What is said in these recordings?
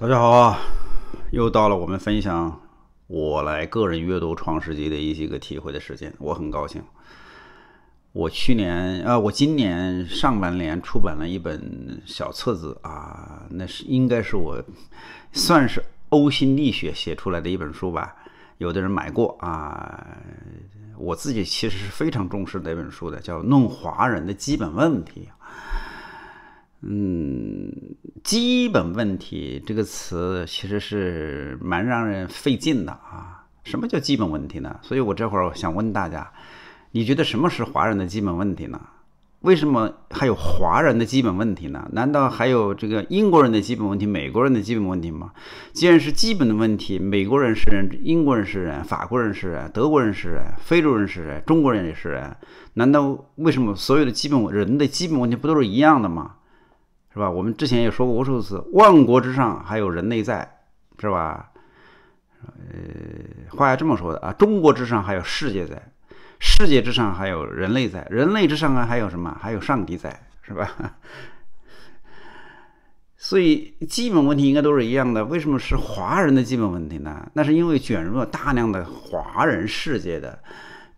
大家好啊！又到了我们分享我来个人阅读《创世纪》的一些个体会的时间，我很高兴。我去年啊，我今年上半年出版了一本小册子啊，那是应该是我算是呕心沥血写出来的一本书吧。有的人买过啊，我自己其实是非常重视那本书的，叫《论华人的基本问题》。嗯。基本问题这个词其实是蛮让人费劲的啊！什么叫基本问题呢？所以我这会儿想问大家，你觉得什么是华人的基本问题呢？为什么还有华人的基本问题呢？难道还有这个英国人的基本问题、美国人的基本问题吗？既然是基本的问题，美国人是人，英国人是人，法国人是人，德国人是人，非洲人是人，中国人也是人，难道为什么所有的基本人的基本问题不都是一样的吗？是吧？我们之前也说过无数次，万国之上还有人类在，是吧？呃，话要这么说的啊，中国之上还有世界在，世界之上还有人类在，人类之上啊还有什么？还有上帝在，是吧？所以基本问题应该都是一样的。为什么是华人的基本问题呢？那是因为卷入了大量的华人世界的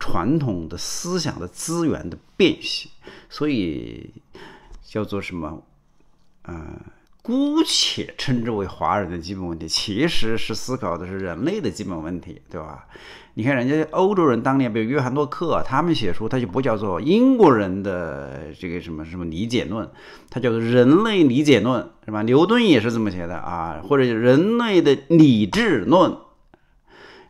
传统的思想的资源的变形，所以叫做什么？嗯，姑且称之为华人的基本问题，其实是思考的是人类的基本问题，对吧？你看人家欧洲人当年，比如约翰洛克，他们写书，他就不叫做英国人的这个什么什么理解论，他叫做人类理解论，是吧？牛顿也是这么写的啊，或者人类的理智论。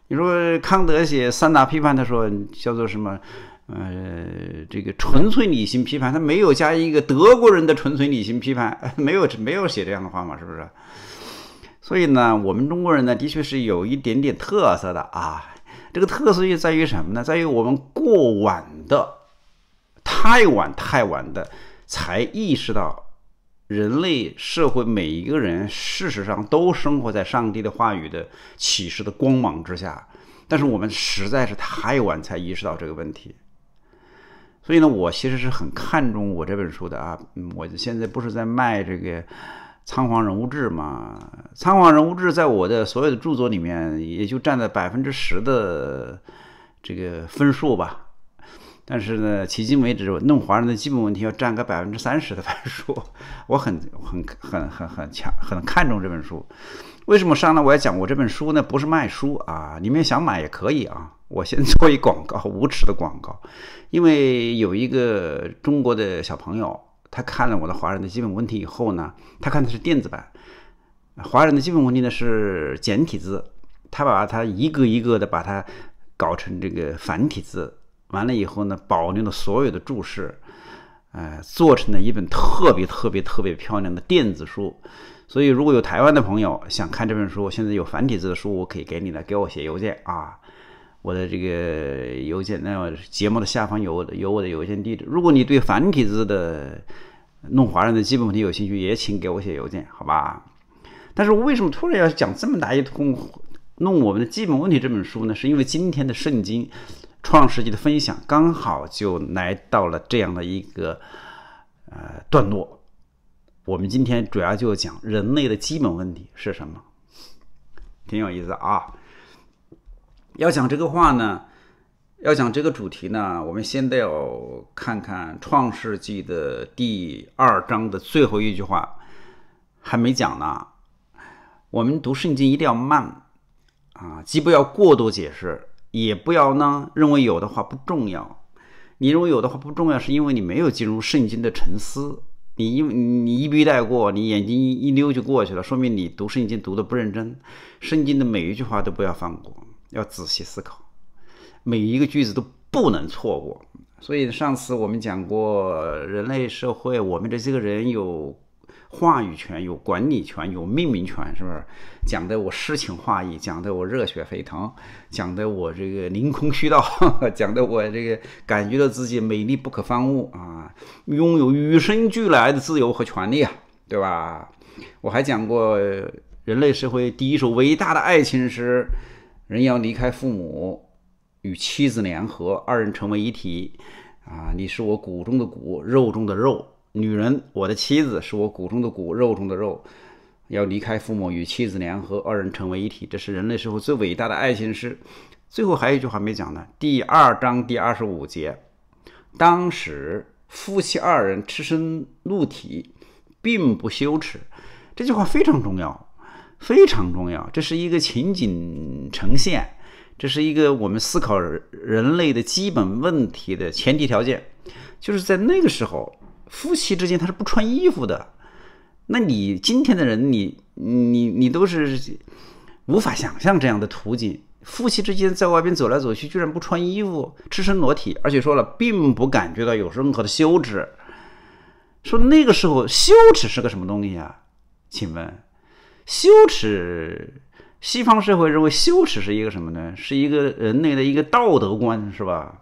你说康德写三大批判，的时候，叫做什么？嗯。这个纯粹理性批判，他没有加一个德国人的纯粹理性批判，没有没有写这样的话嘛？是不是？所以呢，我们中国人呢，的确是有一点点特色的啊。这个特色又在于什么呢？在于我们过晚的，太晚太晚的才意识到，人类社会每一个人事实上都生活在上帝的话语的启示的光芒之下，但是我们实在是太晚才意识到这个问题。所以呢，我其实是很看重我这本书的啊。我现在不是在卖这个《仓皇人物志》嘛，《仓皇人物志》在我的所有的著作里面，也就占了百分之十的这个分数吧。但是呢，迄今为止弄华人的基本问题要占个百分之三十的分数，我很很很很很强，很看重这本书。为什么上来我要讲我这本书呢？不是卖书啊，你们想买也可以啊。我先 做一广告，无耻的广告，因为有一个中国的小朋友，他看了我的《华人的基本问题》以后呢，他看的是电子版，《华人的基本问题》呢是简体字，他把它一个一个的把它搞成这个繁体字，完了以后呢，保留了所有的注释，呃，做成了一本特别特别特别漂亮的电子书。所以，如果有台湾的朋友想看这本书，现在有繁体字的书，我可以给你的，给我写邮件啊。我的这个邮件，那节目的下方有我的有我的邮件地址。如果你对繁体字的弄华人的基本问题有兴趣，也请给我写邮件，好吧？但是我为什么突然要讲这么大一通弄我们的基本问题这本书呢？是因为今天的圣经创世纪的分享刚好就来到了这样的一个呃段落。我们今天主要就讲人类的基本问题是什么，挺有意思啊。要讲这个话呢，要讲这个主题呢，我们先得要看看《创世纪》的第二章的最后一句话，还没讲呢。我们读圣经一定要慢啊，既不要过多解释，也不要呢认为有的话不重要。你认为有的话不重要，是因为你没有进入圣经的沉思。你因为你一笔带过，你眼睛一溜就过去了，说明你读圣经读的不认真。圣经的每一句话都不要放过。要仔细思考，每一个句子都不能错过。所以上次我们讲过，人类社会，我们的这个人有话语权，有管理权，有命名权，是不是？讲的我诗情画意，讲的我热血沸腾，讲的我这个凌空虚道，讲的我这个感觉到自己美丽不可方物啊，拥有与生俱来的自由和权利啊，对吧？我还讲过，人类社会第一首伟大的爱情诗。人要离开父母，与妻子联合，二人成为一体。啊，你是我骨中的骨，肉中的肉。女人，我的妻子，是我骨中的骨，肉中的肉。要离开父母，与妻子联合，二人成为一体，这是人类社会最伟大的爱情诗。最后还有一句话没讲呢，第二章第二十五节。当时夫妻二人赤身露体，并不羞耻。这句话非常重要。非常重要，这是一个情景呈现，这是一个我们思考人类的基本问题的前提条件。就是在那个时候，夫妻之间他是不穿衣服的。那你今天的人，你你你都是无法想象这样的图景：夫妻之间在外边走来走去，居然不穿衣服，赤身裸体，而且说了，并不感觉到有任何的羞耻。说那个时候羞耻是个什么东西啊？请问。羞耻，西方社会认为羞耻是一个什么呢？是一个人类的一个道德观，是吧？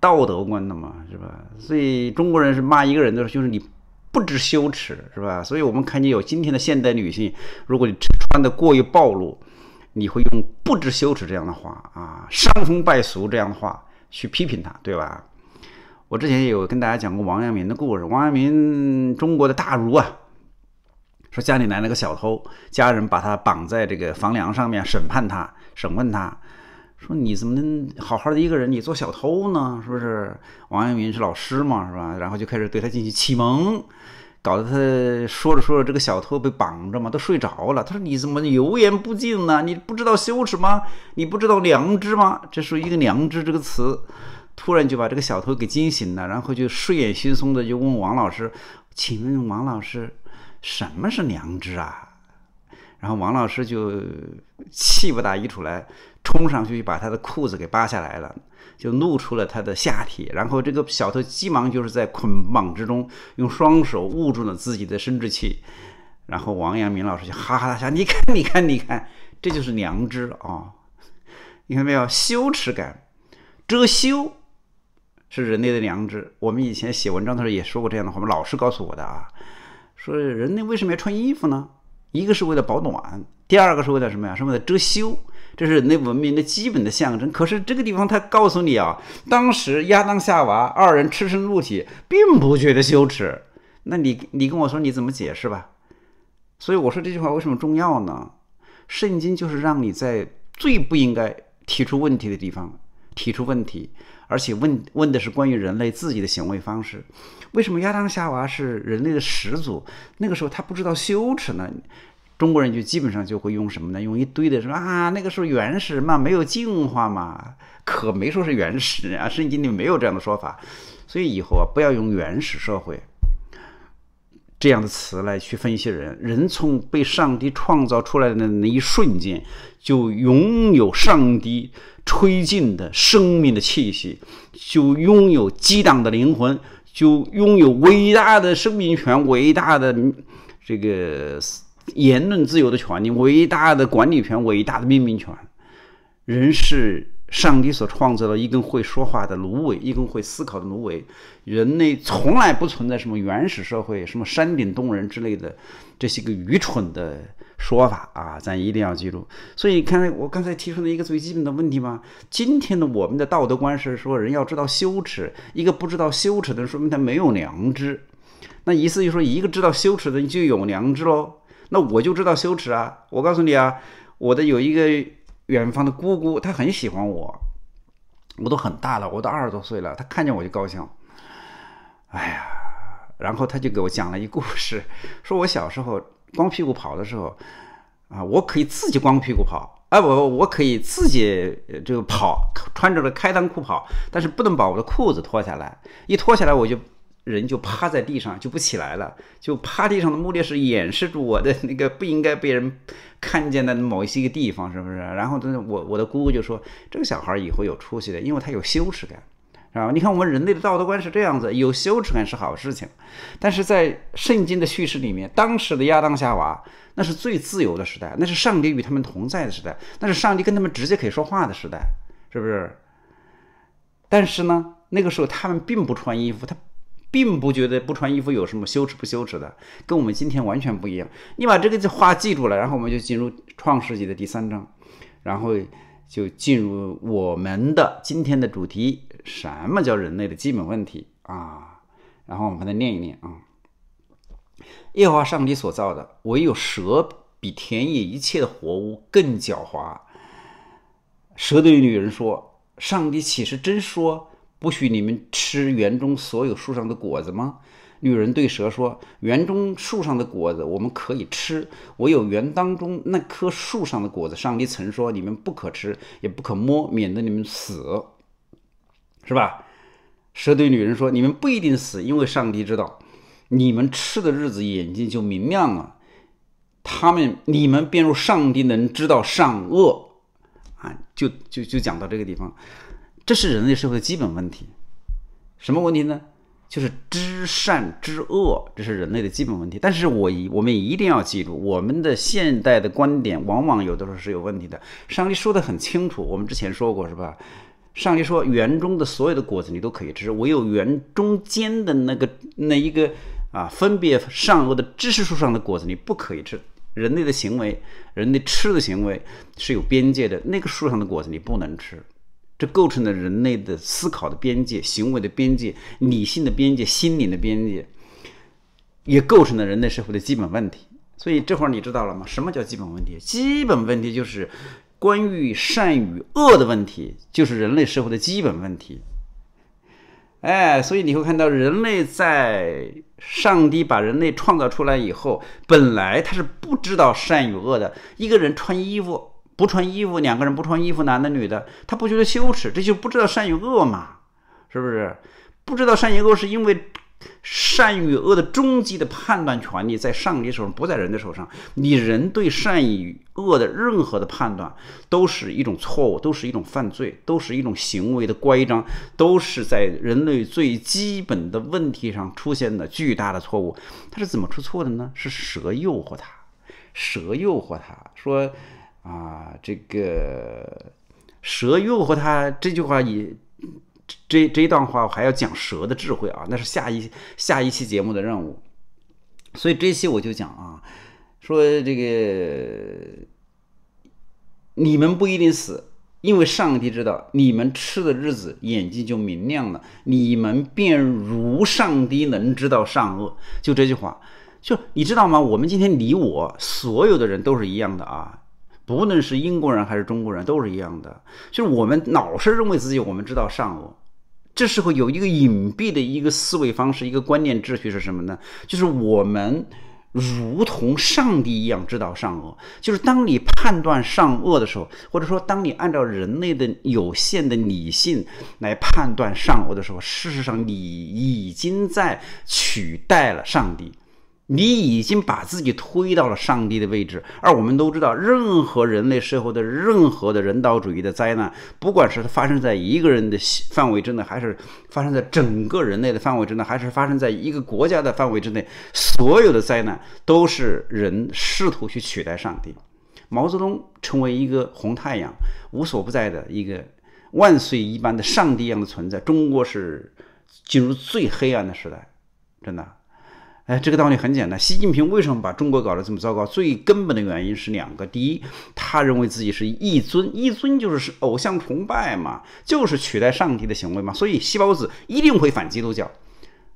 道德观的嘛，是吧？所以中国人是骂一个人的时候，就是你不知羞耻，是吧？所以我们看见有今天的现代女性，如果你穿的过于暴露，你会用不知羞耻这样的话啊，伤风败俗这样的话去批评她，对吧？我之前有跟大家讲过王阳明的故事，王阳明，中国的大儒啊。说家里来了个小偷，家人把他绑在这个房梁上面，审判他，审问他，说你怎么能好好的一个人，你做小偷呢？是不是？王阳明是老师嘛，是吧？然后就开始对他进行启蒙，搞得他说着说着，这个小偷被绑着嘛，都睡着了。他说你怎么油盐不进呢？你不知道羞耻吗？你不知道良知吗？这是一个“良知”这个词，突然就把这个小偷给惊醒了，然后就睡眼惺忪的就问王老师：“请问王老师。”什么是良知啊？然后王老师就气不打一处来，冲上去就把他的裤子给扒下来了，就露出了他的下体。然后这个小偷急忙就是在捆绑之中，用双手捂住了自己的生殖器。然后王阳明老师就哈哈大笑：“你看，你看，你看，这就是良知啊！你看没有羞耻感，遮羞是人类的良知。我们以前写文章的时候也说过这样的话我们老师告诉我的啊。”说人类为什么要穿衣服呢？一个是为了保暖，第二个是为了什么呀？是为了遮羞。这是人类文明的基本的象征。可是这个地方他告诉你啊，当时亚当夏娃二人赤身露体，并不觉得羞耻。那你你跟我说你怎么解释吧？所以我说这句话为什么重要呢？圣经就是让你在最不应该提出问题的地方。提出问题，而且问问的是关于人类自己的行为方式。为什么亚当夏娃是人类的始祖？那个时候他不知道羞耻呢？中国人就基本上就会用什么呢？用一堆的说啊，那个时候原始嘛，没有进化嘛，可没说是原始啊。圣经里没有这样的说法，所以以后啊，不要用原始社会。这样的词来去分析人，人从被上帝创造出来的那一瞬间，就拥有上帝吹进的生命的气息，就拥有激荡的灵魂，就拥有伟大的生命权、伟大的这个言论自由的权利、伟大的管理权、伟大的命名权。人是。上帝所创造的一根会说话的芦苇，一根会思考的芦苇。人类从来不存在什么原始社会、什么山顶洞人之类的这些个愚蠢的说法啊！咱一定要记住。所以你看，我刚才提出了一个最基本的问题吗？今天的我们的道德观是说，人要知道羞耻。一个不知道羞耻的，说明他没有良知。那意思就是说，一个知道羞耻的，就有良知喽。那我就知道羞耻啊！我告诉你啊，我的有一个。远方的姑姑，她很喜欢我，我都很大了，我都二十多岁了，她看见我就高兴。哎呀，然后她就给我讲了一故事，说我小时候光屁股跑的时候，啊，我可以自己光屁股跑，哎，我我可以自己这个跑，穿着个开裆裤跑，但是不能把我的裤子脱下来，一脱下来我就。人就趴在地上就不起来了。就趴地上的目的是掩饰住我的那个不应该被人看见的某一些个地方，是不是？然后我我的姑姑就说：“这个小孩以后有出息的，因为他有羞耻感，是吧？你看我们人类的道德观是这样子，有羞耻感是好事情。但是在圣经的叙事里面，当时的亚当夏娃那是最自由的时代，那是上帝与他们同在的时代，那是上帝跟他们直接可以说话的时代，是不是？但是呢，那个时候他们并不穿衣服，他。并不觉得不穿衣服有什么羞耻不羞耻的，跟我们今天完全不一样。你把这个话记住了，然后我们就进入《创世纪》的第三章，然后就进入我们的今天的主题：什么叫人类的基本问题啊？然后我们再念一念啊。耶和华上帝所造的，唯有蛇比田野一切的活物更狡猾。蛇对女人说：“上帝岂是真说？”不许你们吃园中所有树上的果子吗？女人对蛇说：“园中树上的果子我们可以吃。唯有园当中那棵树上的果子。上帝曾说你们不可吃，也不可摸，免得你们死，是吧？”蛇对女人说：“你们不一定死，因为上帝知道，你们吃的日子眼睛就明亮了。他们，你们便如上帝能知道善恶，啊，就就就讲到这个地方。”这是人类社会的基本问题，什么问题呢？就是知善知恶，这是人类的基本问题。但是，我一我们一定要记住，我们的现代的观点往往有的时候是有问题的。上帝说的很清楚，我们之前说过是吧？上帝说，园中的所有的果子你都可以吃，唯有园中间的那个那一个啊，分别善恶的知识树上的果子你不可以吃。人类的行为，人类吃的行为是有边界的，那个树上的果子你不能吃。这构成了人类的思考的边界、行为的边界、理性的边界、心灵的边界，也构成了人类社会的基本问题。所以这会儿你知道了吗？什么叫基本问题？基本问题就是关于善与恶的问题，就是人类社会的基本问题。哎，所以你会看到，人类在上帝把人类创造出来以后，本来他是不知道善与恶的。一个人穿衣服。不穿衣服，两个人不穿衣服，男的、女的，他不觉得羞耻，这就不知道善与恶嘛？是不是？不知道善与恶，是因为善与恶的终极的判断权利在上帝手上，不在人的手上。你人对善与恶的任何的判断，都是一种错误，都是一种犯罪，都是一种行为的乖张，都是在人类最基本的问题上出现的巨大的错误。他是怎么出错的呢？是蛇诱惑他，蛇诱惑他说。啊，这个蛇诱惑他这句话，也，这这一段话，我还要讲蛇的智慧啊，那是下一下一期节目的任务。所以这期我就讲啊，说这个你们不一定死，因为上帝知道你们吃的日子，眼睛就明亮了，你们便如上帝能知道善恶。就这句话，就你知道吗？我们今天你我所有的人都是一样的啊。不论是英国人还是中国人，都是一样的。就是我们老是认为自己我们知道善恶，这时候有一个隐蔽的一个思维方式、一个观念秩序是什么呢？就是我们如同上帝一样知道善恶。就是当你判断善恶的时候，或者说当你按照人类的有限的理性来判断善恶的时候，事实上你已经在取代了上帝。你已经把自己推到了上帝的位置，而我们都知道，任何人类社会的任何的人道主义的灾难，不管是发生在一个人的范围之内，还是发生在整个人类的范围之内，还是发生在一个国家的范围之内，所有的灾难都是人试图去取代上帝。毛泽东成为一个红太阳，无所不在的一个万岁一般的上帝一样的存在。中国是进入最黑暗的时代，真的。哎，这个道理很简单。习近平为什么把中国搞得这么糟糕？最根本的原因是两个：第一，他认为自己是一尊，一尊就是偶像崇拜嘛，就是取代上帝的行为嘛。所以，西胞子一定会反基督教，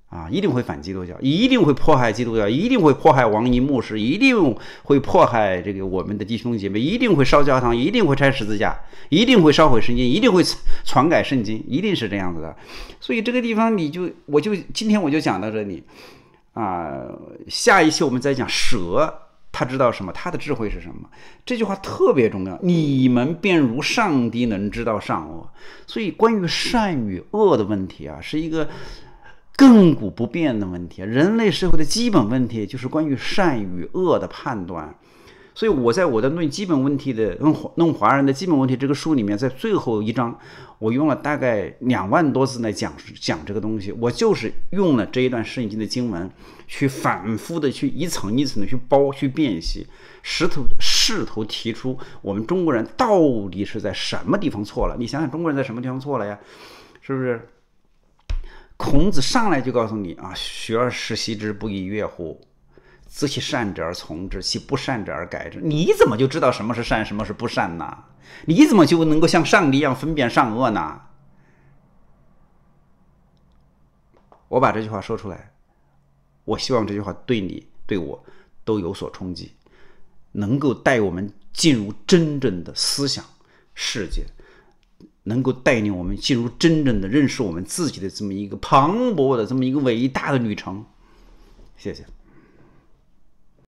啊，一定会反基督教，一定会迫害基督教，一定会迫害王一牧师，一定会迫害这个我们的弟兄姐妹，一定会烧教堂，一定会拆十字架，一定会烧毁圣经，一定会篡改圣经，一定是这样子的。所以，这个地方你就我就今天我就讲到这里。啊，下一期我们再讲蛇，他知道什么？他的智慧是什么？这句话特别重要。你们便如上帝，能知道善恶。所以，关于善与恶的问题啊，是一个亘古不变的问题。人类社会的基本问题就是关于善与恶的判断。所以我在我的论基本问题的弄弄华人的基本问题这个书里面，在最后一章，我用了大概两万多字来讲讲这个东西。我就是用了这一段圣经的经文，去反复的去一层一层的去剥去辨析，试图试图提出我们中国人到底是在什么地方错了。你想想中国人在什么地方错了呀？是不是？孔子上来就告诉你啊，“学而时习之，不亦说乎？”自其善者而从之，其不善者而改之。你怎么就知道什么是善，什么是不善呢？你怎么就能够像上帝一样分辨善恶呢？我把这句话说出来，我希望这句话对你、对我都有所冲击，能够带我们进入真正的思想世界，能够带领我们进入真正的认识我们自己的这么一个磅礴的、这么一个伟大的旅程。谢谢。